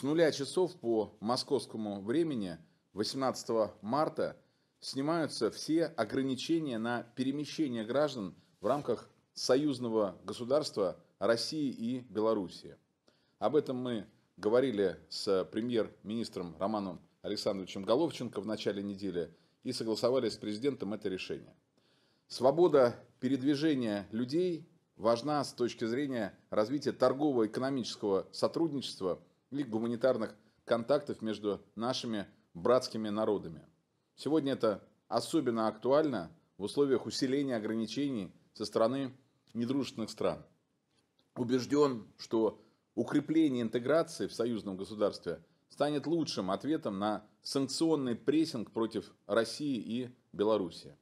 с нуля часов по московскому времени 18 марта снимаются все ограничения на перемещение граждан в рамках союзного государства России и Белоруссии. Об этом мы говорили с премьер-министром Романом Александровичем Головченко в начале недели и согласовали с президентом это решение. Свобода передвижения людей важна с точки зрения развития торгово-экономического сотрудничества – и гуманитарных контактов между нашими братскими народами. Сегодня это особенно актуально в условиях усиления ограничений со стороны недружественных стран. Убежден, что укрепление интеграции в союзном государстве станет лучшим ответом на санкционный прессинг против России и Беларуси.